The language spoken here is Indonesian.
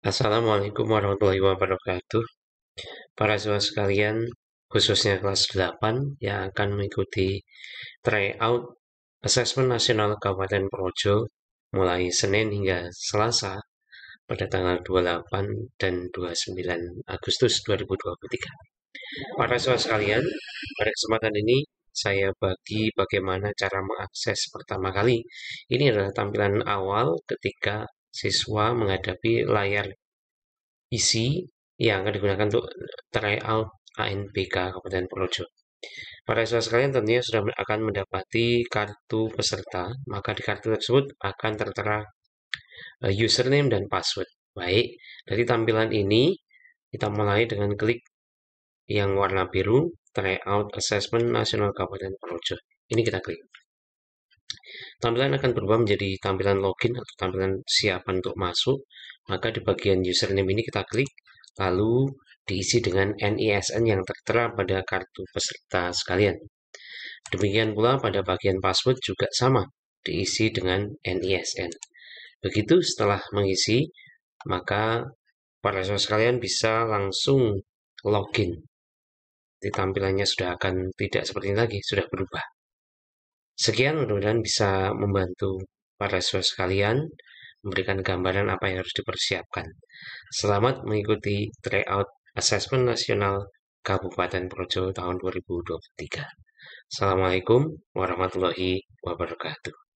Assalamualaikum warahmatullahi wabarakatuh. Para siswa sekalian, khususnya kelas 8 yang akan mengikuti tryout asesmen nasional Kabupaten Projo mulai Senin hingga Selasa pada tanggal 28 dan 29 Agustus 2023. Para siswa sekalian, pada kesempatan ini saya bagi bagaimana cara mengakses pertama kali. Ini adalah tampilan awal ketika siswa menghadapi layar isi e yang akan digunakan untuk tryout ANBK Kabupaten Projo. Para siswa sekalian tentunya sudah akan mendapati kartu peserta, maka di kartu tersebut akan tertera eh, username dan password. Baik, dari tampilan ini kita mulai dengan klik yang warna biru, tryout assessment nasional Kabupaten Projo. Ini kita klik. Tampilan akan berubah menjadi tampilan login atau tampilan siapan untuk masuk. Maka di bagian username ini kita klik, lalu diisi dengan NISN yang tertera pada kartu peserta sekalian. Demikian pula pada bagian password juga sama, diisi dengan NISN. Begitu setelah mengisi, maka para siswa sekalian bisa langsung login. Di tampilannya sudah akan tidak seperti ini lagi, sudah berubah. Sekian mudah-mudahan bisa membantu para siswa sekalian memberikan gambaran apa yang harus dipersiapkan. Selamat mengikuti tryout Assessment nasional Kabupaten Projo tahun 2023. Assalamualaikum warahmatullahi wabarakatuh.